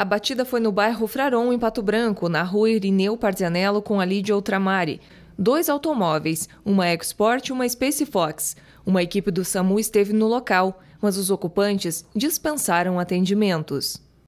A batida foi no bairro Fraron, em Pato Branco, na rua Irineu Parzianello com a Lídia Ultramari. Dois automóveis, uma Export e uma Space Fox. Uma equipe do SAMU esteve no local, mas os ocupantes dispensaram atendimentos.